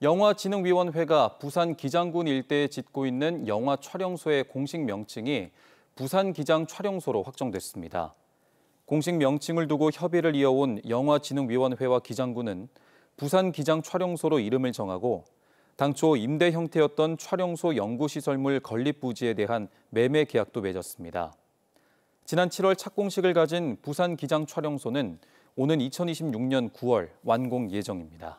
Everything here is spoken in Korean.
영화진흥위원회가 부산 기장군 일대에 짓고 있는 영화 촬영소의 공식 명칭이 부산 기장 촬영소로 확정됐습니다. 공식 명칭을 두고 협의를 이어온 영화진흥위원회와 기장군은 부산 기장 촬영소로 이름을 정하고 당초 임대 형태였던 촬영소 연구시설물 건립 부지에 대한 매매 계약도 맺었습니다. 지난 7월 착공식을 가진 부산 기장 촬영소는 오는 2026년 9월 완공 예정입니다.